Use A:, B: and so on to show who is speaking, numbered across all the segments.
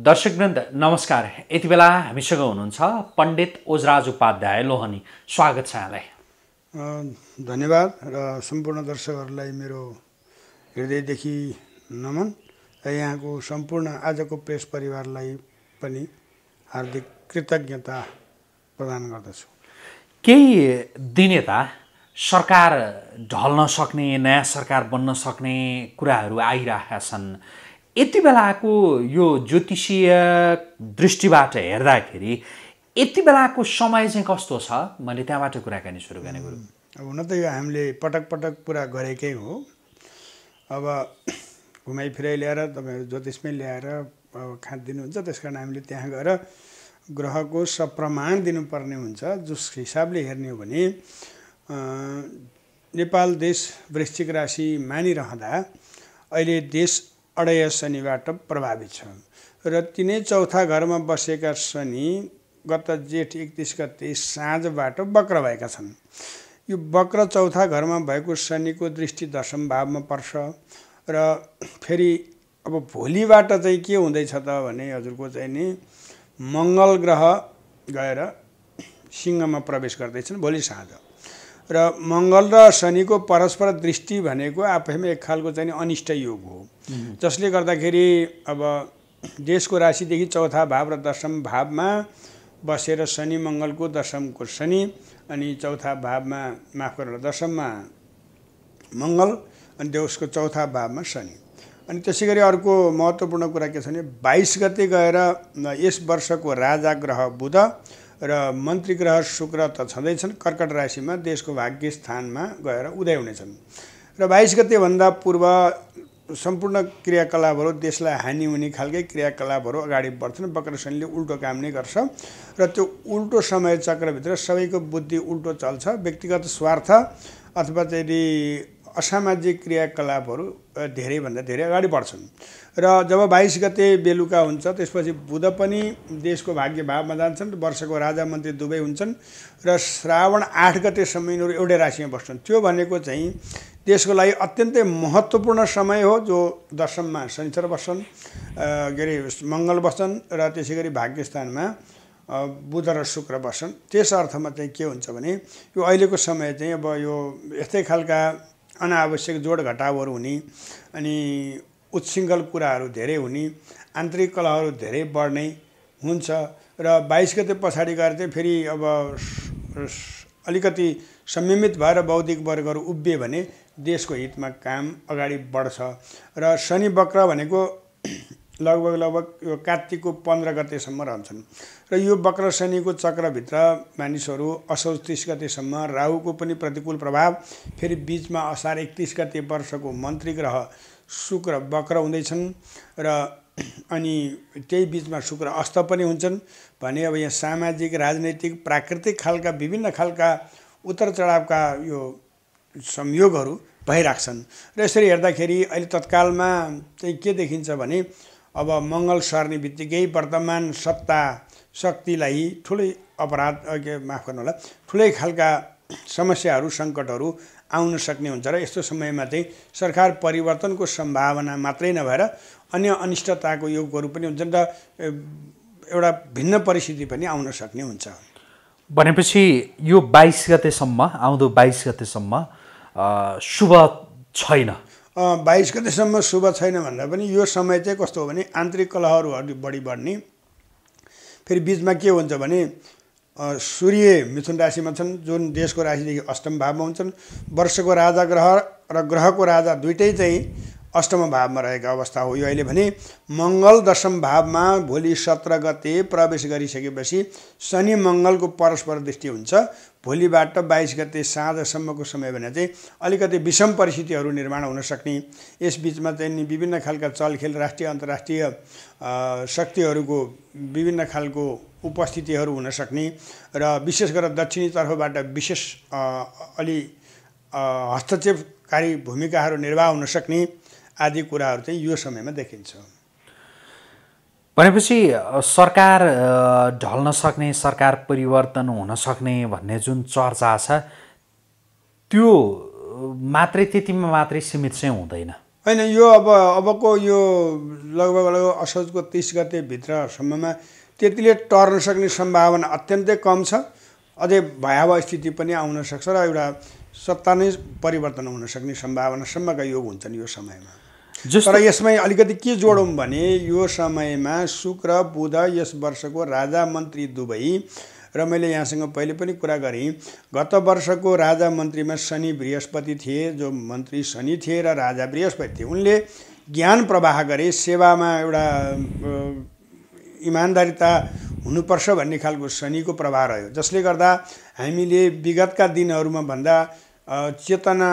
A: दर्शकवृन्द नमस्कार यति बेला हामीसँग हुनुहुन्छ पण्डित ओजराज उपाध्याय लोहनी स्वागत छ यहाँलाई
B: धन्यवाद र सम्पूर्ण दर्शकहरूलाई मेरो हृदयदेखि नमन र यहाँको सम्पूर्ण आजको प्रेस परिवारलाई पनि हार्दिक कृतज्ञता प्रदान गर्दछु
A: केही दिन यता सरकार ढल्न सक्ने नयाँ सरकार बन्न सक्ने कुराहरू आइरहेका छन् यति बेलाको यो ज्योतिषीय दृष्टिबाट हेर्दाखेरि यति बेलाको समय चाहिँ कस्तो छ मैले त्यहाँबाट कुराकानी सुरु गर्ने गुरु
B: अब हुन त यो हामीले पटक पटक कुरा गरेकै हो अब घुमाइ घुमाइफिराइ ल्याएर तपाईँहरू ज्योतिषमै ल्याएर अब खाँद दिनुहुन्छ त्यस कारण हामीले त्यहाँ गएर ग्रहको सप्रमाण दिनुपर्ने हुन्छ जस हिसाबले हेर्ने हो भने नेपाल देश वृश्चिक राशि मानिरहँदा अहिले देश अडय शनिबाट प्रभावित छन् र तिनै चौथा घरमा बसेका शनि गत जेठ एकतिस गते साँझबाट बक्र भएका छन् यो बक्र चौथा घरमा भएको शनिको दृष्टि दशम भावमा पर्छ र फेरि अब भोलिबाट चाहिँ के हुँदैछ त भने हजुरको चाहिँ नि मङ्गल ग्रह गएर सिंहमा प्रवेश गर्दैछन् भोलि साँझ र मङ्गल र शनिको परस्पर दृष्टि भनेको आफैमा एक खालको चाहिँ अनिष्ट योग हो जसले गर्दाखेरि अब देशको राशिदेखि चौथा भाव र दशम भावमा बसेर शनि मङ्गलको दशमको शनि अनि चौथा भावमा माफ गरेर दशममा मङ्गल अनि देउसको चौथा भावमा शनि अनि त्यसै गरी अर्को महत्त्वपूर्ण कुरा के छ भने बाइस गते गएर यस वर्षको राजा ग्रह बुध र मन्त्री ग्रह शुक्र त छँदैछन् कर्कट राशिमा देशको भाग्य स्थानमा गएर उदय हुनेछन् र बाइस गतेभन्दा पूर्व सम्पूर्ण क्रियाकलापहरू देशलाई हानि हुने खालकै क्रियाकलापहरू अगाडि बढ्छन् वक्र शनिले उल्टो काम नै गर्छ र त्यो उल्टो समय चक्रभित्र सबैको बुद्धि उल्टो चल्छ व्यक्तिगत स्वार्थ अथवा चाहिँ असामाजिक क्रियाकलापहरू धेरैभन्दा धेरै अगाडि बढ्छन् र जब बाइस गते बेलुका हुन्छ त्यसपछि बुध पनि देशको भाग्य भावमा जान्छन् वर्षको राजा मन्त्री दुवै हुन्छन् र श्रावण आठ गतेसम्म यिनीहरू एउटै राशिमा बस्छन् त्यो भनेको चाहिँ देशको लागि अत्यन्तै महत्त्वपूर्ण समय हो जो दशममा शनिचर बस्छन् के अरे मङ्गल बस्छन् र त्यसै गरी भाग्यस्थानमा बुध र शुक्र बस्छन् त्यस अर्थमा चाहिँ के हुन्छ भने यो अहिलेको समय चाहिँ अब यो यस्तै खालका अनावश्यक जोड घटावहरू हुने अनि उत्सिङ्गल कुराहरू धेरै हुने आन्तरिक कलाहरू धेरै बढ्ने हुन्छ र बाइस गते पछाडि गएर चाहिँ फेरि अब अलिकति संयमित भएर बौद्धिक वर्गहरू उभियो भने देशको हितमा काम अगाडि बढ्छ र शनि वक्र भनेको लगभग लगभग यो कार्तिकको पन्ध्र गतेसम्म रहन्छन् र यो वक्र शनिको चक्रभित्र मानिसहरू असोज तिस गतेसम्म राहुको पनि प्रतिकूल प्रभाव फेरि बिचमा असार एकतिस गते वर्षको मन्त्री ग्रह शुक्र वक्र हुँदैछन् र अनि त्यही बिचमा शुक्र अस्त पनि हुन्छन् भने अब यहाँ सामाजिक राजनैतिक प्राकृतिक खालका विभिन्न खालका उत्तर चढावका यो संयोगहरू भइरहेको छन् र यसरी हेर्दाखेरि अहिले तत्कालमा चाहिँ के देखिन्छ भने अब मङ्गल सर्ने बित्तिकै वर्तमान सत्ता शक्तिलाई ठुलै अपराध के माफ गर्नु होला ठुलै खालका समस्याहरू सङ्कटहरू आउन सक्ने हुन्छ र यस्तो समयमा चाहिँ सरकार परिवर्तनको सम्भावना मात्रै नभएर अन्य अनिष्टताको योगहरू पनि हुन्छन् र एउटा भिन्न परिस्थिति पनि आउन सक्ने हुन्छ
A: भनेपछि यो बाइस गतेसम्म आउँदो बाइस गतेसम्म शुभ छैन
B: बाइस गतिसम्म शुभ छैन भन्दा पनि यो समय चाहिँ कस्तो हो भने आन्तरिक कलहहरू अलिक बढी बढ्ने फेरि बिचमा के हुन्छ भने सूर्य मिथुन राशिमा छन् जुन देशको राशिदेखि अष्टम भावमा हुन्छन् वर्षको राजा ग्रह र ग्रहको राजा दुइटै चाहिँ अष्टम भावमा रहेको अवस्था हो यो अहिले भने मङ्गल दशम भावमा भोलि सत्र गते प्रवेश गरिसकेपछि शनि मङ्गलको परस्पर दृष्टि हुन्छ भोलिबाट बाइस गते साँझसम्मको समय भने चाहिँ अलिकति विषम परिस्थितिहरू निर्माण हुन सक्ने यसबिचमा चाहिँ नि विभिन्न खालका चलखेल राष्ट्रिय अन्तर्राष्ट्रिय शक्तिहरूको विभिन्न खालको उपस्थितिहरू हुन सक्ने र विशेष गरेर दक्षिणी तर्फबाट विशेष अलि हस्तक्षेपकारी भूमिकाहरू निर्वाह हुन सक्ने आदि कुराहरू चाहिँ यो समयमा देखिन्छ
A: भनेपछि सरकार ढल्न सक्ने सरकार परिवर्तन हुन सक्ने भन्ने जुन चर्चा छ त्यो मात्रै त्यतिमा मात्रै सीमित चाहिँ हुँदैन
B: होइन यो अब अबको यो लगभग लगभग असोजको तिस भित्रसम्ममा त्यतिले टर्न सक्ने सम्भावना अत्यन्तै कम छ अझै भयावह स्थिति पनि आउन सक्छ र एउटा सत्ता नै परिवर्तन हुन सक्ने सम्भावनासम्मका योग हुन्छन् यो समयमा तर यसमै अलिकति के जोडौँ भने यो समयमा शुक्र बुध यस वर्षको राजा मन्त्री दुवै र मैले यहाँसँग पहिले पनि कुरा गरेँ गत वर्षको राजा मन्त्रीमा शनि बृहस्पति थिए जो मन्त्री शनि थिए र राजा बृहस्पति थिए उनले ज्ञान प्रवाह गरे सेवामा एउटा इमान्दारिता हुनुपर्छ भन्ने खालको शनिको प्रभाव रह्यो जसले गर्दा हामीले विगतका दिनहरूमा भन्दा चेतना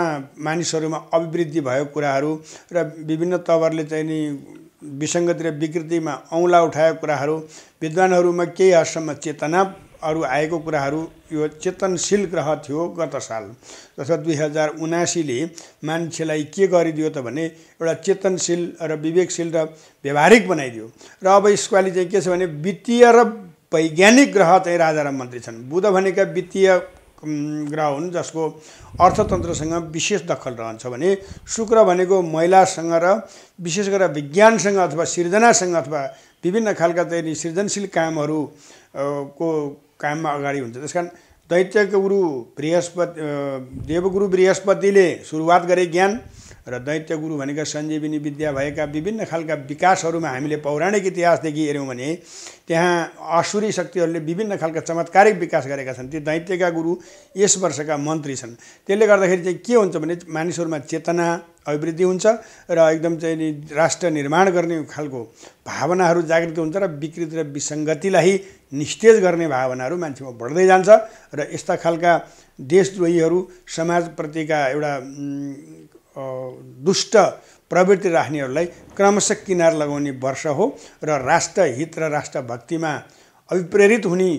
B: मानिसहरूमा अभिवृद्धि भएको कुराहरू र विभिन्न तवरले चाहिँ नि विसङ्गति र विकृतिमा औँला उठाएको कुराहरू विद्वानहरूमा केही हदसम्म चेतना अरू आएको कुराहरू यो चेतनशील ग्रह थियो गत साल जस्तो दुई हजार उनासीले मान्छेलाई के गरिदियो त भने एउटा चेतनशील र विवेकशील र व्यवहारिक बनाइदियो र अब यसपालि चाहिँ के छ भने वित्तीय र वैज्ञानिक ग्रह चाहिँ राजा र मन्त्री छन् बुध भनेका वित्तीय ग्रह हुन् जसको अर्थतन्त्रसँग विशेष दखल रहन्छ भने शुक्र भनेको महिलासँग र विशेष गरेर विज्ञानसँग अथवा सिर्जनासँग अथवा विभिन्न खालका चाहिँ सृजनशील कामहरू को काममा अगाडि हुन्छ त्यस कारण दैत्य गुरु बृहस्पति देवगुरु बृहस्पतिले सुरुवात गरे ज्ञान र दैत्य गुरु भनेका सञ्जीवनी विद्या भएका विभिन्न खालका विकासहरूमा हामीले पौराणिक इतिहासदेखि हेऱ्यौँ भने त्यहाँ असुरी शक्तिहरूले विभिन्न खालका चमत्कारिक विकास गरेका छन् ती दैत्यका गुरु यस वर्षका मन्त्री छन् त्यसले गर्दाखेरि चाहिँ के हुन्छ भने मानिसहरूमा चेतना अभिवृद्धि हुन्छ र एकदम चाहिँ राष्ट्र निर्माण गर्ने खालको भावनाहरू जागृत हुन्छ र विकृति र विसङ्गतिलाई निस्तेज गर्ने भावनाहरू मान्छेमा बढ्दै जान्छ र यस्ता खालका देशद्रोहीहरू समाजप्रतिका एउटा दुष्ट प्रवृत्ति राख्नेहरूलाई क्रमशः किनार लगाउने वर्ष हो र राष्ट्रहित र राष्ट्रभक्तिमा अभिप्रेरित हुने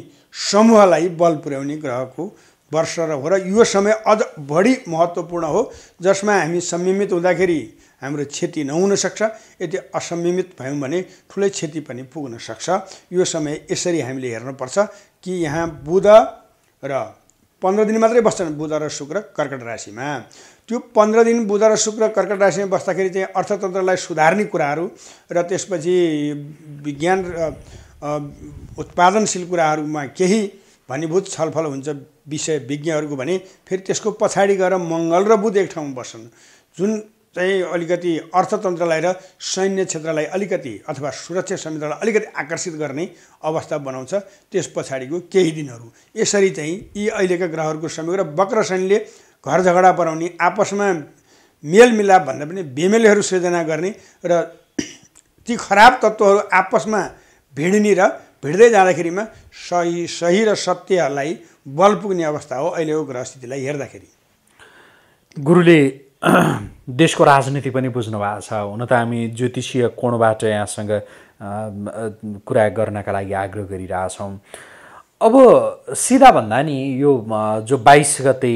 B: समूहलाई बल पुर्याउने ग्रहको वर्ष र हो र यो समय अझ बढी महत्त्वपूर्ण हो जसमा हामी संयमित हुँदाखेरि हाम्रो क्षति नहुनसक्छ यदि असंयमित भयौँ भने ठुलै क्षति पनि पुग्न सक्छ यो समय यसरी हामीले हेर्नुपर्छ कि यहाँ बुध र पन्ध्र दिन मात्रै बस्छन् बुध र शुक्र कर्कट राशिमा त्यो पन्ध्र दिन बुध र शुक्र कर्कट राशिमा बस्दाखेरि चाहिँ अर्थतन्त्रलाई सुधार्ने कुराहरू र त्यसपछि विज्ञान र उत्पादनशील कुराहरूमा केही भनीभूत छलफल हुन्छ विषय विज्ञहरूको भने फेरि त्यसको पछाडि गएर मङ्गल र बुध एक ठाउँमा बस्छन् जुन चाहिँ अलिकति अर्थतन्त्रलाई र सैन्य क्षेत्रलाई अलिकति अथवा सुरक्षा संहितालाई अलिकति आकर्षित गर्ने अवस्था बनाउँछ त्यस पछाडिको केही दिनहरू यसरी चाहिँ यी अहिलेका ग्रहहरूको संयोग र वक्र घर झगडा बनाउने आपसमा मेलमिलाप भन्दा पनि बेमेलहरू सृजना गर्ने र ती खराब तत्त्वहरू आपसमा भिड्ने र भिड्दै जाँदाखेरिमा सही सही र सत्यलाई बल पुग्ने अवस्था हो अहिलेको ग्रहस्थितिलाई हेर्दाखेरि
A: गुरुले देशको राजनीति पनि बुझ्नु भएको छ हुन त हामी ज्योतिषीय कोणबाट यहाँसँग कुरा गर्नका लागि आग्रह गरिरहेछौँ अब सिधा भन्दा नि यो जो बाइस गते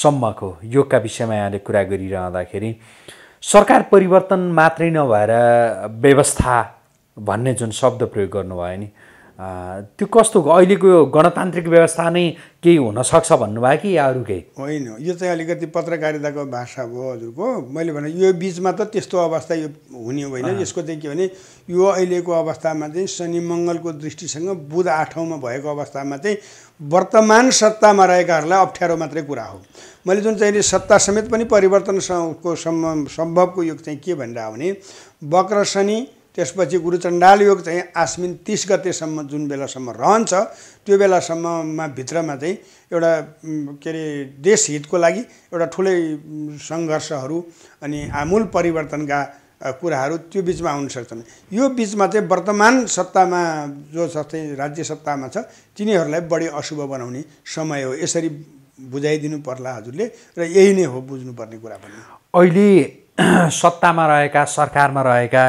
A: सम्मको योगका विषयमा यहाँले कुरा गरिरहँदाखेरि सरकार परिवर्तन मात्रै नभएर व्यवस्था भन्ने जुन शब्द प्रयोग गर्नुभयो नि त्यो कस्तो अहिलेको गणतान्त्रिक व्यवस्था नै केही हुनसक्छ भन्नुभयो कि या अरू केही
B: होइन यो चाहिँ अलिकति पत्रकारिताको भाषा हो हजुरको मैले भने यो बिचमा त त्यस्तो अवस्था यो हुने होइन यसको चाहिँ के भने यो अहिलेको अवस्थामा चाहिँ शनि मङ्गलको दृष्टिसँग बुध आठौँमा भएको अवस्थामा चाहिँ वर्तमान सत्तामा रहेकाहरूलाई अप्ठ्यारो मात्रै कुरा हो मैले जुन चाहिँ सत्ता समेत पनि परिवर्तनको सम्भवको यो चाहिँ के भनेर भने वक्र शनि त्यसपछि गुरुचण्डाल योग चाहिँ आश्विन तिस गतेसम्म जुन बेलासम्म रहन्छ त्यो बेलासम्ममा भित्रमा चाहिँ एउटा के अरे देशहितको लागि एउटा ठुलै सङ्घर्षहरू अनि आमूल परिवर्तनका कुराहरू त्यो बिचमा आउन सक्छन् यो बिचमा चाहिँ वर्तमान सत्तामा जो छ चाहिँ राज्य सत्तामा छ तिनीहरूलाई बढी अशुभ बनाउने समय हो यसरी बुझाइदिनु पर्ला हजुरले र यही नै हो बुझ्नुपर्ने कुरा पनि
A: अहिले सत्तामा रहेका सरकारमा रहेका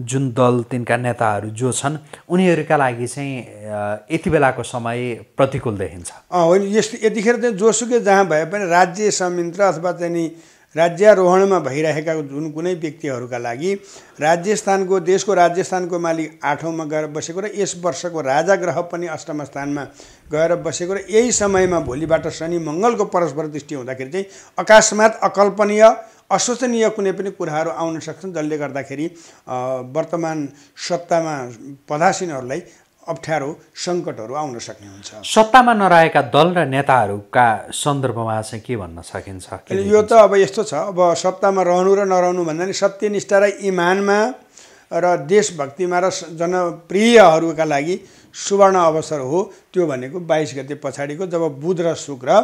A: जुन दल तिनका नेताहरू जो छन् उनीहरूका लागि चाहिँ यति बेलाको समय प्रतिकूल देखिन्छ
B: होइन यस यतिखेर चाहिँ जोसुकै जहाँ भए पनि राज्य संयन्त्र अथवा चाहिँ राज्यारोहणमा भइरहेका जुन कुनै व्यक्तिहरूका लागि राज्यस्थानको देशको राज्यस्थानको मालिक आठौँमा गएर बसेको र यस वर्षको राजा ग्रह पनि अष्टम स्थानमा गएर बसेको र यही समयमा भोलिबाट शनि मङ्गलको परस्पर दृष्टि हुँदाखेरि चाहिँ अकस्मात अकल्पनीय अशोचनीय कुनै पनि कुराहरू आउन सक्छन् जसले गर्दाखेरि वर्तमान सत्तामा पदासीनहरूलाई अप्ठ्यारो सङ्कटहरू आउन सक्ने हुन्छ
A: सत्तामा नरहेका दल र नेताहरूका सन्दर्भमा चाहिँ के भन्न सकिन्छ यो
B: त अब यस्तो छ अब सत्तामा रहनु र नरहनु भन्दा नि सत्यनिष्ठा र इमानमा र देशभक्तिमा र जनप्रियहरूका लागि सुवर्ण अवसर हो त्यो भनेको बाइस गते पछाडिको जब बुध र शुक्र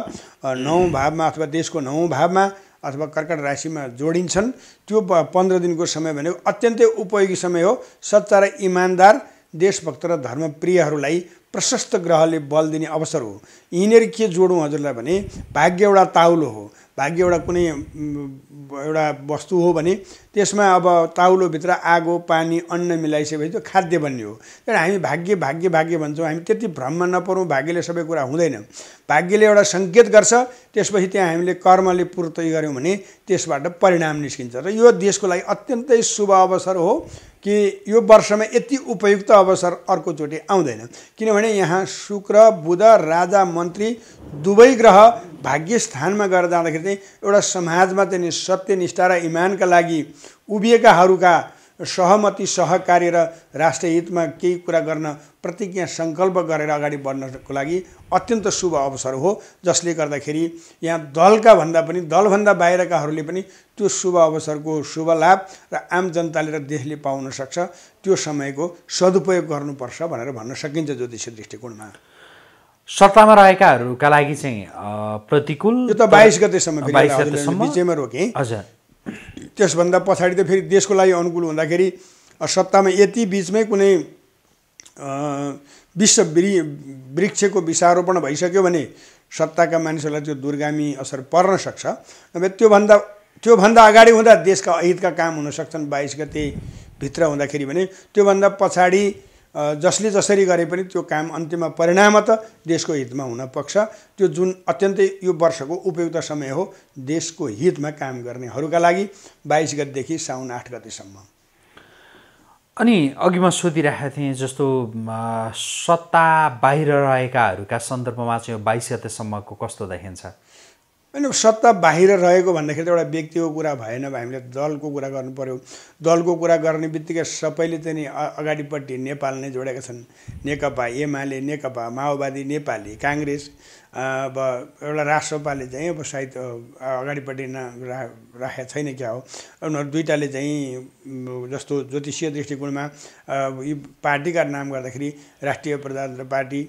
B: नौ भावमा अथवा देशको नौ भावमा अथवा कर्कट राशिमा जोडिन्छन् त्यो पन्ध्र दिनको समय भनेको अत्यन्तै उपयोगी समय हो सच्चा र इमान्दार देशभक्त र धर्मप्रियहरूलाई प्रशस्त ग्रहले बल दिने अवसर हो यिनीहरू के जोडौँ हजुरलाई भने भाग्य एउटा ताउलो हो भाग्य एउटा कुनै एउटा वस्तु हो भने त्यसमा अब ताउलोभित्र आगो पानी अन्न मिलाइसकेपछि त्यो खाद्य बन्ने हो तर हामी भाग्य भाग्य भाग्य भन्छौँ हामी त्यति भ्रममा नपरौँ भाग्यले सबै कुरा हुँदैन भाग्यले एउटा सङ्केत गर्छ त्यसपछि त्यहाँ हामीले कर्मले पूर्ति गऱ्यौँ भने त्यसबाट परिणाम निस्किन्छ र यो देशको लागि अत्यन्तै शुभ अवसर हो कि यो वर्षमा यति उपयुक्त अवसर अर्कोचोटि आउँदैन किनभने यहाँ शुक्र बुध राजा मन्त्री दुवै ग्रह भाग्य स्थानमा गएर जाँदाखेरि चाहिँ एउटा समाजमा चाहिँ सत्यनिष्ठा र इमानका लागि उभिएकाहरूका सहमति सहकार्य र हितमा केही कुरा गर्न प्रतिज्ञा सङ्कल्प गरेर अगाडि बढ्नको लागि अत्यन्त शुभ अवसर हो जसले गर्दाखेरि यहाँ दलका भन्दा पनि दलभन्दा बाहिरकाहरूले पनि त्यो शुभ अवसरको शुभ लाभ र आम जनताले र देशले पाउन सक्छ त्यो समयको सदुपयोग गर्नुपर्छ भनेर भन्न सकिन्छ ज्योतिष दृष्टिकोणमा
A: सत्तामा रहेकाहरूका लागि चाहिँ प्रतिकूल यो त बाइस गतेसम्म बिचैमा रोकेँ हजुर
B: त्यसभन्दा पछाडि त फेरि देशको लागि अनुकूल हुँदाखेरि सत्तामा यति बिचमै कुनै विश्व वृ वृक्षको विषारोपण भइसक्यो भने सत्ताका मानिसहरूलाई त्यो दुर्गामी असर पर्न सक्छ नभए त्योभन्दा त्योभन्दा अगाडि हुँदा देशका अहितका काम हुन सक्छन् बाइस गते भित्र हुँदाखेरि भने त्योभन्दा पछाडि जसले जसरी गरे पनि त्यो काम अन्त्यमा त देशको हितमा हुन पक्ष त्यो जुन अत्यन्तै यो वर्षको उपयुक्त समय हो देशको हितमा काम गर्नेहरूका लागि बाइस गतिदेखि साउन आठ गतिसम्म
A: अनि अघि म सोधिराखेको थिएँ जस्तो सत्ता बाहिर रहेकाहरूका सन्दर्भमा चाहिँ बाइस गतेसम्मको कस्तो देखिन्छ
B: होइन सत्ता बाहिर रहेको भन्दाखेरि त एउटा व्यक्तिको कुरा भएन हामीले दलको कुरा गर्नु पऱ्यो दलको कुरा गर्ने बित्तिकै सबैले चाहिँ अगाडिपट्टि नेपाल नै जोडेका छन् नेकपा एमाले नेकपा माओवादी नेपाली काङ्ग्रेस अब एउटा राष्ट्रपाले चाहिँ अब सायद अगाडिपट्टि न राखेको छैन क्या हो उनीहरू दुइटाले चाहिँ जस्तो ज्योतिषीय दृष्टिकोणमा यी पार्टीका नाम गर्दाखेरि राष्ट्रिय प्रजातन्त्र पार्टी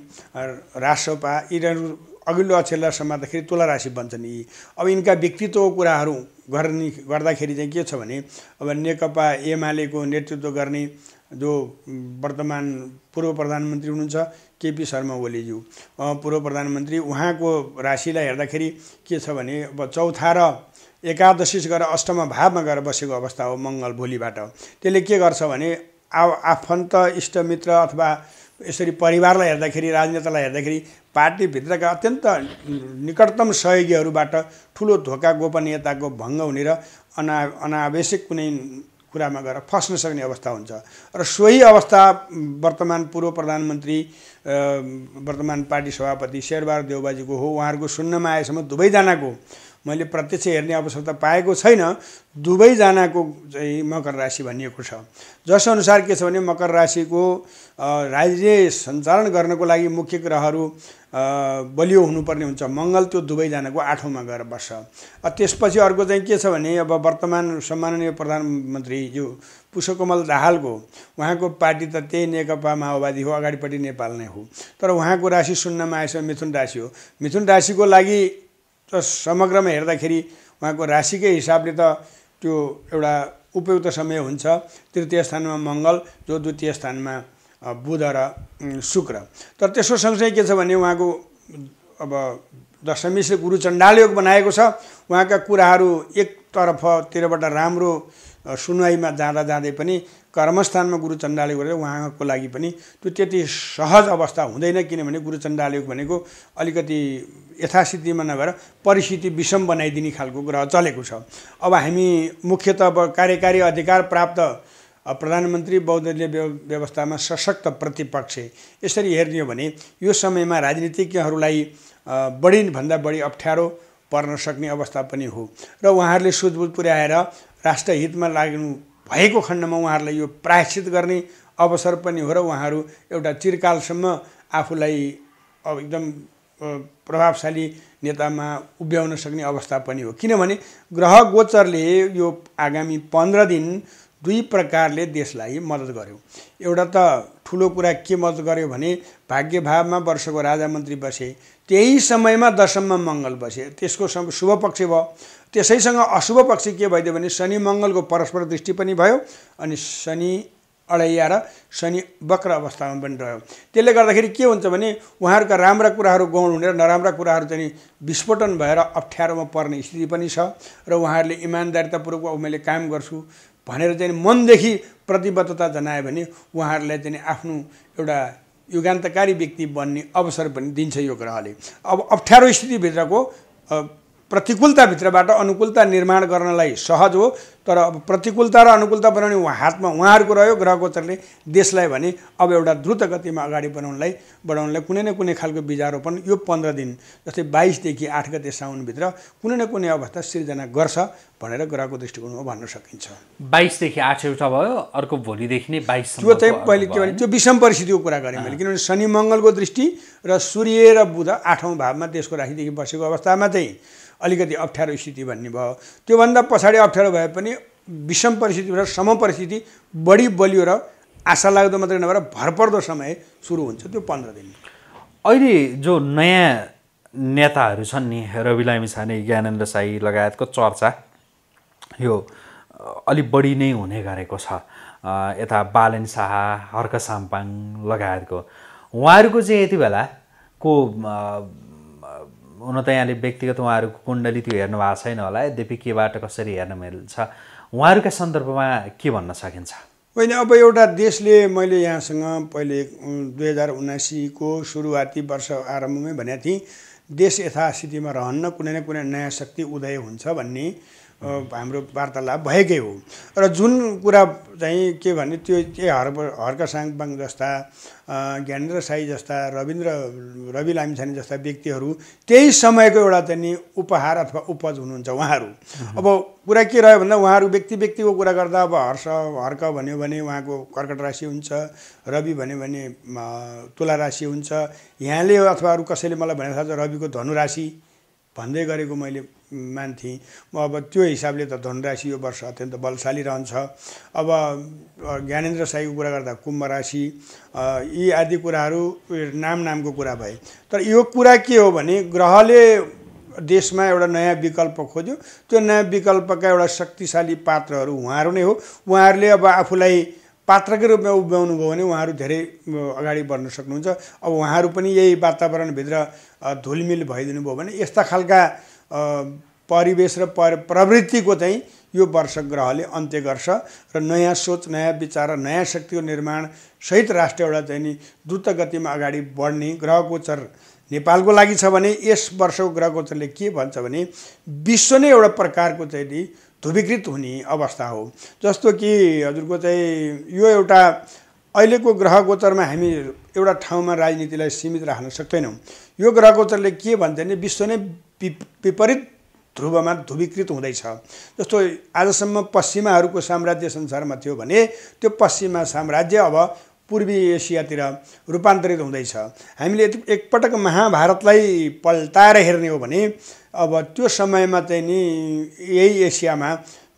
B: राष्ट्रपा यिनीहरू अघिल्लो अक्षरलाई समात्दाखेरि तुला राशि बन्छन् यी अब यिनका व्यक्तित्वको कुराहरू गर्ने गर्दाखेरि चाहिँ के छ भने अब नेकपा एमालेको नेतृत्व गर्ने जो वर्तमान पूर्व प्रधानमन्त्री हुनुहुन्छ केपी शर्मा ओलीज्यू पूर्व प्रधानमन्त्री उहाँको राशिलाई हेर्दाखेरि के छ भने अब चौथा र एकादशी गएर अष्टम भावमा गएर बसेको अवस्था हो मङ्गल भोलिबाट त्यसले के गर्छ भने आफन्त इष्टमित्र अथवा यसरी परिवारलाई हेर्दाखेरि राजनेतालाई हेर्दाखेरि पार्टीभित्रका अत्यन्त निकटतम सहयोगीहरूबाट ठुलो धोका गोपनीयताको भङ्ग हुने र अना अनावश्यक कुनै कुरामा गएर फस्न सक्ने अवस्था हुन्छ र सोही अवस्था वर्तमान पूर्व प्रधानमन्त्री वर्तमान पार्टी सभापति शेरबहादुर देवबाजीको हो उहाँहरूको सुन्नमा आएसम्म दुवैजनाको मैले प्रत्यक्ष हेर्ने आवश्यकता पाएको छैन दुवैजनाको चाहिँ मकर राशि भनिएको छ जसअनुसार के छ भने मकर राशिको राज्य सञ्चालन गर्नको लागि मुख्य ग्रहहरू बलियो हुनुपर्ने हुन्छ मङ्गल त्यो दुवैजनाको आठौँमा गएर बस्छ त्यसपछि अर्को चाहिँ के छ भने अब वर्तमान सम्माननीय प्रधानमन्त्री जो पुष्पकमल दाहालको उहाँको पार्टी त त्यही नेकपा माओवादी हो अगाडिपट्टि नेपाल नै हो तर उहाँको राशि सुन्नमा आएछ मिथुन राशि हो मिथुन राशिको लागि त समग्रमा हेर्दाखेरि उहाँको राशिकै हिसाबले त त्यो एउटा उपयुक्त समय हुन्छ तृतीय स्थानमा मङ्गल जो द्वितीय स्थानमा बुध र शुक्र तर त्यसको सँगसँगै के छ भने उहाँको अब श्री गुरु चण्डाल योग बनाएको छ उहाँका कुराहरू एकतर्फतिरबाट राम्रो सुनवाईमा जाँदा जाँदै पनि कर्मस्थानमा गुरु चण्डाले गरेर उहाँको लागि पनि त्यो त्यति सहज अवस्था हुँदैन किनभने गुरु चण्डाले भनेको अलिकति यथास्थितिमा नभएर परिस्थिति विषम बनाइदिने खालको ग्रह चलेको छ अब हामी मुख्यत अब कार्यकारी अधिकार प्राप्त प्रधानमन्त्री बौद्धलीय व्यवस्थामा सशक्त प्रतिपक्ष यसरी हेर्ने भने यो समयमा राजनीतिज्ञहरूलाई बढीभन्दा बढी अप्ठ्यारो पर्न सक्ने अवस्था पनि हो र उहाँहरूले सुझबुझ पुर्याएर राष्ट्रहितमा लाग्नु भएको खण्डमा उहाँहरूलाई यो प्रायश्चित गर्ने अवसर पनि हो र उहाँहरू एउटा चिरकालसम्म आफूलाई अब एकदम प्रभावशाली नेतामा उभ्याउन सक्ने अवस्था पनि हो किनभने ग्रह गोचरले यो आगामी पन्ध्र दिन दुई प्रकारले देशलाई मद्दत गर्यो एउटा त ठुलो कुरा के मद्दत गर्यो भने भाग्यभावमा वर्षको राजा मन्त्री बसे त्यही समयमा दशममा मङ्गल बसे त्यसको शुभ पक्ष भयो त्यसैसँग अशुभ पक्ष के भइदियो भने शनि मङ्गलको परस्पर दृष्टि पनि भयो अनि शनि अडैया र शनि वक्र अवस्थामा पनि रह्यो त्यसले गर्दाखेरि के हुन्छ भने उहाँहरूका राम्रा कुराहरू गौण हुने र नराम्रा कुराहरू चाहिँ विस्फोटन भएर अप्ठ्यारोमा पर्ने स्थिति पनि छ र उहाँहरूले इमान्दारितापूर्वक मैले काम गर्छु भनेर चाहिँ मनदेखि प्रतिबद्धता जनायो भने उहाँहरूलाई चाहिँ आफ्नो एउटा युगान्तकारी व्यक्ति बन्ने अवसर पनि दिन्छ यो ग्रहले अब अप्ठ्यारो स्थितिभित्रको प्रतिकूलताभित्रबाट अनुकूलता निर्माण गर्नलाई सहज हो तर अब प्रतिकूलता र अनुकूलता बनाउने हातमा उहाँहरूको रह्यो ग्रह गोचरले देशलाई भने अब एउटा द्रुत गतिमा अगाडि बढाउनलाई बढाउनलाई कुनै न कुनै खालको बिजारोपण यो पन्ध्र दिन जस्तै बाइसदेखि आठ गते साउनभित्र कुनै न कुनै अवस्था सिर्जना गर्छ भनेर ग्रहको दृष्टिकोणमा
A: भन्न सकिन्छ बाइसदेखि आठ एउटा भयो अर्को भोलिदेखि नै बाइस त्यो चाहिँ पहिले के भने त्यो
B: विषम परिस्थितिको कुरा गरेँ मैले किनभने शनि मङ्गलको दृष्टि र सूर्य र बुध आठौँ भावमा देशको राशिदेखि बसेको अवस्थामा चाहिँ अलिकति अप्ठ्यारो स्थिति भन्ने भयो त्योभन्दा पछाडि अप्ठ्यारो भए पनि विषम परिस्थितिबाट सम परिस्थिति बढी बलियो र आशा लाग्दो मात्रै नभएर भरपर्दो समय सुरु हुन्छ त्यो पन्ध्र दिन
A: अहिले जो नयाँ नेताहरू छन् नि रवि लामिछाने ज्ञानेन्द्र साई लगायतको चर्चा यो अलिक बढी नै हुने गरेको छ यता बालेन शाह हर्क साम्पाङ लगायतको उहाँहरूको चाहिँ यति बेला को हुन त यहाँले व्यक्तिगत उहाँहरूको कुण्डली त्यो हेर्नु भएको छैन होला यद्यपि केबाट कसरी हेर्न मिल्छ उहाँहरूका सन्दर्भमा के भन्न सकिन्छ
B: होइन अब एउटा देशले मैले यहाँसँग पहिले दुई हजार उनासीको सुरुवाती वर्ष आरम्भमै भनेको थिएँ देश यथास्थितिमा रहन्न कुनै न कुनै नयाँ शक्ति उदय हुन्छ भन्ने हाम्रो वार्तालाप भएकै हो र जुन कुरा चाहिँ के भने त्यो हर हर्क हर्क साङपाङ जस्ता ज्ञानेन्द्र साई जस्ता रविन्द्र रवि लामिछाने जस्ता व्यक्तिहरू त्यही समयको एउटा चाहिँ नि उपहार अथवा उपज हुनुहुन्छ उहाँहरू अब कुरा के रह्यो भन्दा उहाँहरू व्यक्ति व्यक्तिको कुरा गर्दा अब हर्ष हर्क भन्यो भने उहाँको कर्कट राशि हुन्छ रवि भन्यो भने तुला राशि हुन्छ यहाँले अथवा अरू कसैले मलाई भनेको थाहा छ रविको धनु राशि भन्दै गरेको मैले मान्थेँ म अब त्यो हिसाबले त धनुराशि यो वर्ष अत्यन्त बलशाली रहन्छ अब ज्ञानेन्द्र साईको कुरा गर्दा कुम्भ राशि यी आदि कुराहरू नाम नामको कुरा भए तर यो कुरा के हो भने ग्रहले देशमा एउटा नयाँ विकल्प खोज्यो त्यो नयाँ विकल्पका एउटा शक्तिशाली पात्रहरू उहाँहरू नै हो उहाँहरूले अब आफूलाई पात्रकै रूपमा उभ्याउनु भयो भने उहाँहरू धेरै अगाडि बढ्न सक्नुहुन्छ अब उहाँहरू पनि यही वातावरणभित्र धुलमिल भइदिनु भयो भने यस्ता खालका परिवेश र पर प्रवृत्तिको चाहिँ यो वर्ष ग्रहले अन्त्य गर्छ र नयाँ सोच नयाँ विचार र नयाँ शक्तिको निर्माण सहित राष्ट्र एउटा चाहिँ नि द्रुत गतिमा अगाडि बढ्ने ग्रह गोचर नेपालको लागि छ भने यस वर्षको ग्रह गोचरले के भन्छ भने विश्व नै एउटा प्रकारको चाहिँ नि धुवीकृत हुने अवस्था हो जस्तो कि हजुरको चाहिँ यो एउटा अहिलेको ग्रह गोचरमा हामी एउटा ठाउँमा राजनीतिलाई सीमित राख्न सक्दैनौँ यो ग्रह गोचरले के भन्छ भने विश्व नै विपरीत ध्रुवमा धुवीकृत हुँदैछ जस्तो आजसम्म पश्चिमाहरूको साम्राज्य संसारमा थियो भने त्यो पश्चिमा साम्राज्य अब पूर्वी एसियातिर रूपान्तरित हुँदैछ हामीले एकपटक महाभारतलाई पल्टाएर हेर्ने हो भने अब त्यो समयमा चाहिँ नि यही एसियामा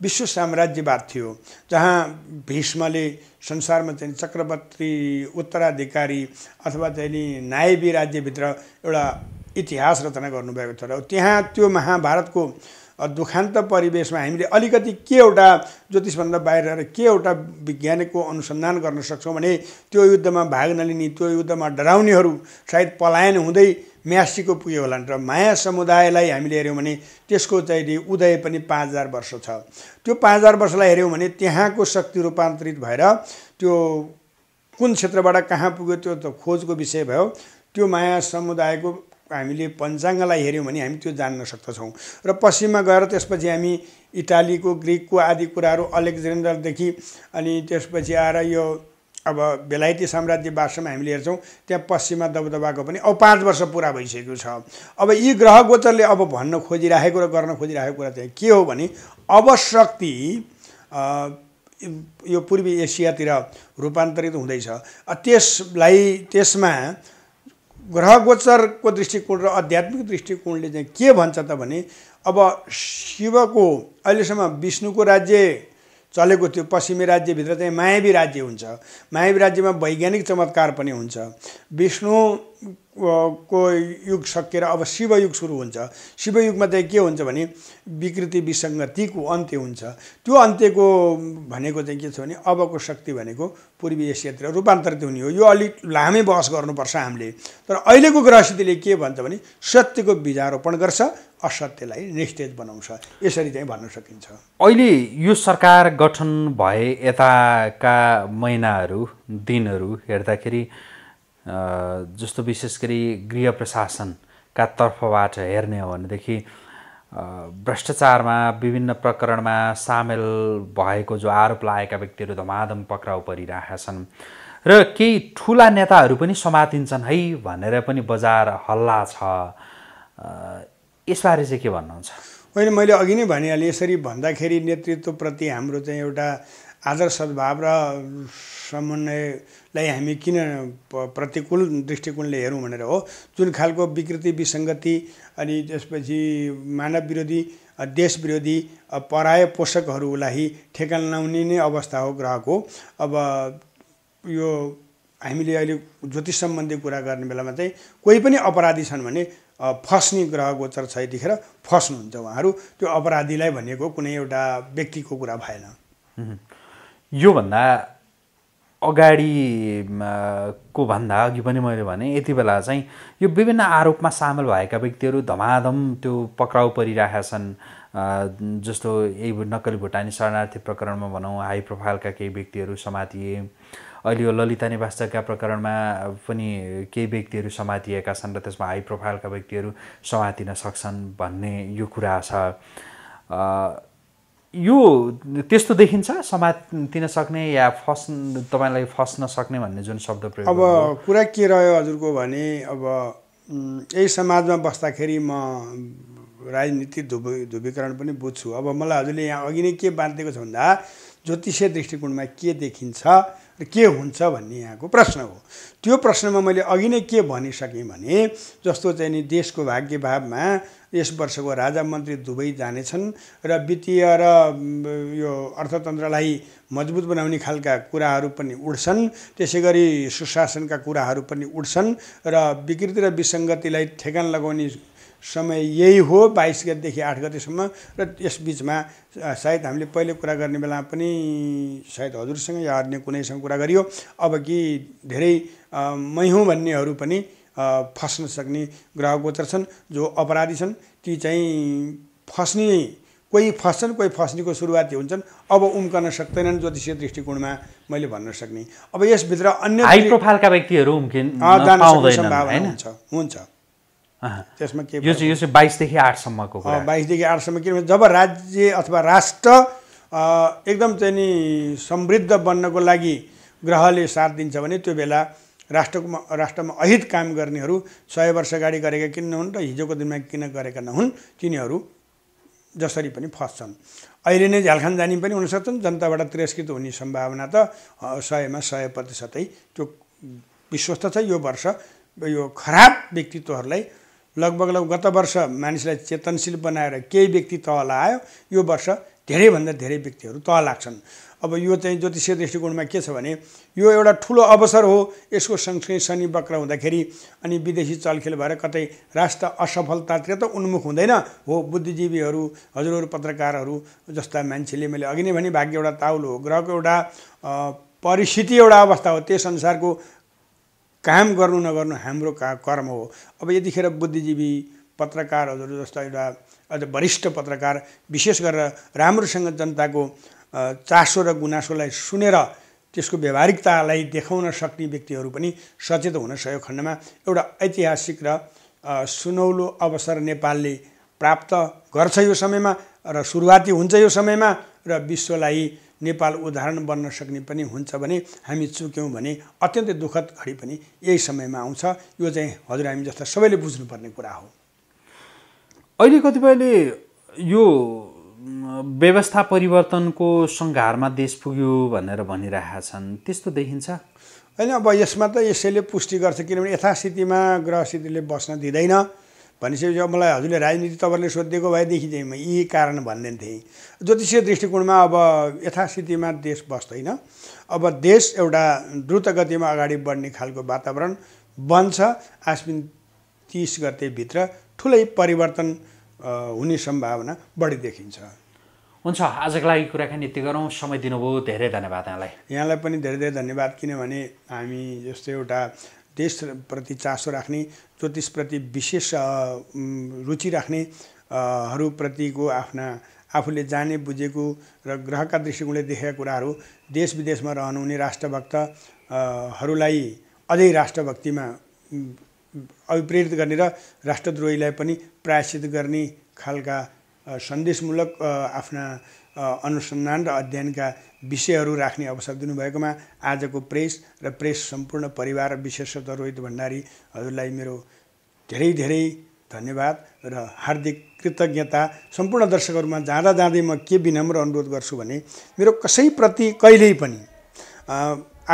B: विश्व साम्राज्यवाद थियो जहाँ भीष्मले संसारमा चाहिँ चक्रवर्ती उत्तराधिकारी अथवा चाहिँ नि नायबी राज्यभित्र एउटा इतिहास रचना गर्नुभएको थियो र त्यहाँ त्यो महाभारतको दुखान्त परिवेशमा हामीले अलिकति के एउटा ज्योतिषभन्दा बाहिर रहेर के एउटा विज्ञानको अनुसन्धान गर्न सक्छौँ भने त्यो युद्धमा भाग नलिने त्यो युद्धमा डराउनेहरू सायद पलायन हुँदै म्यासीको पुग्यो होला नि र माया समुदायलाई हामीले हेऱ्यौँ भने त्यसको चाहिँ उदय पनि पाँच हजार वर्ष छ त्यो पाँच हजार वर्षलाई हेऱ्यौँ भने त्यहाँको शक्ति रूपान्तरित भएर त्यो कुन क्षेत्रबाट कहाँ पुग्यो त्यो त खोजको विषय भयो त्यो माया समुदायको हामीले पञ्चाङ्गलाई हेऱ्यौँ भने हामी त्यो जान्न सक्दछौँ र पश्चिममा गएर त्यसपछि हामी इटालीको ग्रिकको आदि कुराहरू अलेक्जेन्डरदेखि अनि त्यसपछि आएर यो अब बेलायती साम्राज्य वासमा हामीले हेर्छौँ त्यहाँ पश्चिममा दबदबाको पनि अब पाँच वर्ष पुरा भइसकेको छ अब यी ग्रह गोचरले अब भन्न खोजिराखेको र गर्न खोजिराखेको कुरा चाहिँ के हो भने अब शक्ति यो पूर्वी एसियातिर रूपान्तरित हुँदैछ त्यसलाई त्यसमा ग्रह गोचरको दृष्टिकोण र आध्यात्मिक दृष्टिकोणले चाहिँ के भन्छ त भने अब शिवको अहिलेसम्म विष्णुको राज्य चलेको थियो पश्चिमी राज्यभित्र चाहिँ मायावी राज्य हुन्छ मायावी राज्यमा वैज्ञानिक चमत्कार पनि हुन्छ विष्णु को युग सकेर अब शिवयुग सुरु हुन्छ शिवयुगमा चाहिँ के हुन्छ भने विकृति विसङ्गतिको अन्त्य हुन्छ त्यो अन्त्यको भनेको चाहिँ के छ भने अबको शक्ति भनेको पूर्वीय क्षेत्र रूपान्तरित हुने हो यो अलिक लामै बहस गर्नुपर्छ हामीले तर अहिलेको ग्रहस्थितिले के भन्छ भने सत्यको बीजारोपण गर्छ असत्यलाई निश्चित बनाउँछ यसरी चाहिँ भन्न सकिन्छ
A: अहिले यो सरकार गठन भए यताका महिनाहरू दिनहरू हेर्दाखेरि जस्तो विशेष गरी गृह प्रशासनका तर्फबाट हेर्ने हो भनेदेखि भ्रष्टाचारमा विभिन्न प्रकरणमा सामेल भएको जो आरोप लागेका व्यक्तिहरू धमाधम पक्राउ परिरहेका छन् र केही ठुला नेताहरू पनि समातिन्छन् है भनेर पनि बजार हल्ला छ यसबारे चाहिँ के भन्नुहुन्छ
B: होइन मैले अघि नै भनिहालेँ यसरी भन्दाखेरि नेतृत्वप्रति हाम्रो चाहिँ एउटा आदर सद्भाव र समन्वयलाई हामी किन प्रतिकूल दृष्टिकोणले हेरौँ भनेर हो जुन खालको विकृति विसङ्गति अनि त्यसपछि मानव विरोधी देश विरोधी पराय पोषकहरूलाई ठेका लाउने नै अवस्था हो ग्रहको अब यो हामीले अहिले ज्योतिष सम्बन्धी कुरा गर्ने बेलामा चाहिँ कोही पनि अपराधी छन् भने फस्ने ग्रह गोचर छ यतिखेर फस्नुहुन्छ उहाँहरू त्यो अपराधीलाई भनेको कुनै एउटा व्यक्तिको कुरा
A: भएन योभन्दा अगाडि को भन्दा अघि पनि मैले भने यति बेला चाहिँ यो विभिन्न आरोपमा सामेल भएका व्यक्तिहरू धमाधम त्यो पक्राउ परिरहेका छन् जस्तो यही नक्कली भुटानी शरणार्थी प्रकरणमा भनौँ हाई प्रोफाइलका केही व्यक्तिहरू समातिए अहिले यो ललिता निवास निवासका प्रकरणमा पनि केही व्यक्तिहरू समातिएका छन् र त्यसमा हाई प्रोफाइलका व्यक्तिहरू समातिन सक्छन् भन्ने यो कुरा छ यो त्यस्तो देखिन्छ समातिन सक्ने या फस् तपाईँलाई फस्न सक्ने भन्ने जुन शब्द प्रयोग अब
B: कुरा के रह्यो हजुरको भने अब यही समाजमा बस्दाखेरि म राजनीति धुबी धुवीकरण पनि बुझ्छु अब मलाई हजुरले यहाँ अघि नै के बाँधिदिएको छ भन्दा ज्योतिषीय दृष्टिकोणमा के देखिन्छ र के हुन्छ भन्ने यहाँको प्रश्न हो त्यो प्रश्नमा मैले अघि नै के भनिसकेँ भने जस्तो चाहिँ नि देशको भाग्य भावमा यस वर्षको राजा मन्त्री दुवै जानेछन् र वित्तीय र यो अर्थतन्त्रलाई मजबुत बनाउने खालका कुराहरू पनि उठ्छन् त्यसै गरी सुशासनका कुराहरू पनि उठ्छन् र विकृति र विसङ्गतिलाई ठेगान लगाउने समय यही हो बाइस गतेदेखि आठ गतिसम्म र यसबिचमा सायद हामीले पहिले कुरा गर्ने बेलामा पनि सायद हजुरसँग या अन्य कुनैसँग कुरा गरियो अब कि धेरै मैहुँ भन्नेहरू पनि फस्न सक्ने ग्रह गोचर छन् जो अपराधी छन् ती चाहिँ फस्ने कोही फस्छन् कोही फस्नेको सुरुवाती हुन्छन् अब उम्कन सक्दैनन् ज्योतिषीय दृष्टिकोणमा मैले भन्न सक्ने अब यसभित्र अन्य हाई प्रोफाइलका
A: व्यक्तिहरू जान सक्ने सम्भावना हुन्छ
B: हुन्छ त्यसमा के यो चाहिँ
A: यो चाहिँ बाइसदेखि आठसम्मको
B: बाइसदेखि आठसम्म किनभने जब राज्य अथवा राष्ट्र एकदम चाहिँ नि समृद्ध बन्नको लागि ग्रहले साथ दिन्छ भने त्यो बेला राष्ट्रमा राष्ट्रमा अहित काम गर्नेहरू सय वर्ष अगाडि गरेका किन नहुन् र हिजोको दिनमा किन गरेका नहुन् तिनीहरू जसरी पनि फस्छन् अहिले नै झालखान जाने पनि हुनसक्छन् जनताबाट तिरस्कृत हुने सम्भावना त सयमा सय प्रतिशतै त्यो विश्वस्त छ यो वर्ष यो खराब व्यक्तित्वहरूलाई लगभग लगभग गत वर्ष मानिसलाई चेतनशील बनाएर केही व्यक्ति तल आयो यो वर्ष धेरैभन्दा धेरै व्यक्तिहरू तह लाग्छन् अब यो चाहिँ ज्योतिषीय दृष्टिकोणमा के छ भने यो एउटा ठुलो अवसर हो यसको सँगसँगै शनि वक्र हुँदाखेरि अनि विदेशी चलखेल भएर कतै राष्ट्र असफलतातिर त उन्मुख हुँदैन हो बुद्धिजीवीहरू हजुरहरू पत्रकारहरू जस्ता मान्छेले मैले अघि नै भने भाग्य एउटा ताउलो हो ग्रहको एउटा परिस्थिति एउटा अवस्था हो त्यस अनुसारको काम गर्नु नगर्नु हाम्रो का कर्म हो अब यतिखेर बुद्धिजीवी पत्रकारहरू जस्ता एउटा अझ वरिष्ठ पत्रकार विशेष गरेर राम्रोसँग जनताको चासो र गुनासोलाई सुनेर त्यसको व्यावहारिकतालाई देखाउन सक्ने व्यक्तिहरू पनि सचेत हुन सकेको खण्डमा एउटा ऐतिहासिक र सुनौलो अवसर नेपालले प्राप्त गर्छ यो समयमा र सुरुवाती हुन्छ यो समयमा र विश्वलाई नेपाल उदाहरण बन्न सक्ने पनि हुन्छ भने हामी चुक्यौँ भने अत्यन्तै दुःखद घडी पनि यही समयमा आउँछ यो चाहिँ हजुर हामी जस्ता सबैले बुझ्नुपर्ने कुरा हो
A: अहिले कतिपयले यो व्यवस्था परिवर्तनको सङ्घारमा देश पुग्यो भनेर भनिरहेका छन् त्यस्तो देखिन्छ होइन अब यसमा
B: त यसैले पुष्टि गर्छ किनभने यथास्थितिमा ग्रहस्थितिले बस्न दिँदैन भनिसकेपछि अब मलाई हजुरले राजनीति तपाईँले सोधिदिएको भएदेखि चाहिँ म यी कारण भन्ने ज्योतिषीय दृष्टिकोणमा अब यथास्थितिमा देश बस्दैन अब देश एउटा द्रुत गतिमा अगाडि बढ्ने खालको वातावरण बन्छ आश्विन तिस गतेभित्र ठुलै परिवर्तन हुने सम्भावना बढी देखिन्छ
A: हुन्छ आजको लागि कुराकानी यति गरौँ समय दिनुभयो धेरै धन्यवाद यहाँलाई
B: यहाँलाई पनि धेरै धेरै धन्यवाद किनभने हामी जस्तो एउटा देशप्रति चासो राख्ने ज्योतिषप्रति विशेष रुचि राख्ने हरूप्रतिको आफ्ना आफूले जाने बुझेको र ग्रहका दृष्टिकोणले देखेका कुराहरू देश विदेशमा रहनुहुने राष्ट्रभक्तहरूलाई अझै राष्ट्रभक्तिमा अभिप्रेरित गर्ने र राष्ट्रद्रोहीलाई पनि प्रायश्चित गर्ने खालका सन्देशमूलक आफ्ना अनुसन्धान र अध्ययनका विषयहरू राख्ने अवसर दिनुभएकोमा आजको प्रेस र प्रेस सम्पूर्ण परिवार र विशेषत रोहित भण्डारी मेरो धेरै धेरै धन्यवाद र हार्दिक कृतज्ञता सम्पूर्ण दर्शकहरूमा जाँदा जाँदै म के विनम्र अनुरोध गर्छु भने मेरो कसैप्रति कहिल्यै पनि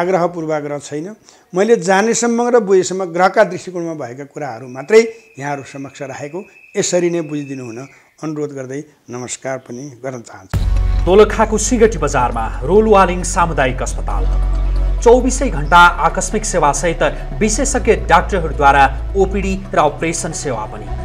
B: आग्रह पूर्वाग्रह छैन मैले जानेसम्म र बुझेसम्म ग्रहका दृष्टिकोणमा भएका कुराहरू मात्रै यहाँहरू समक्ष राखेको
A: यसरी नै बुझिदिनु हुन अनुरोध गर्दै नमस्कार पनि गर्न चाहन्छु दोलखाको सिगटी बजारमा रोलवालिङ सामुदायिक अस्पताल चौबिसै घन्टा आकस्मिक सेवासहित विशेषज्ञ डाक्टरहरूद्वारा ओपिडी र अपरेसन सेवा पनि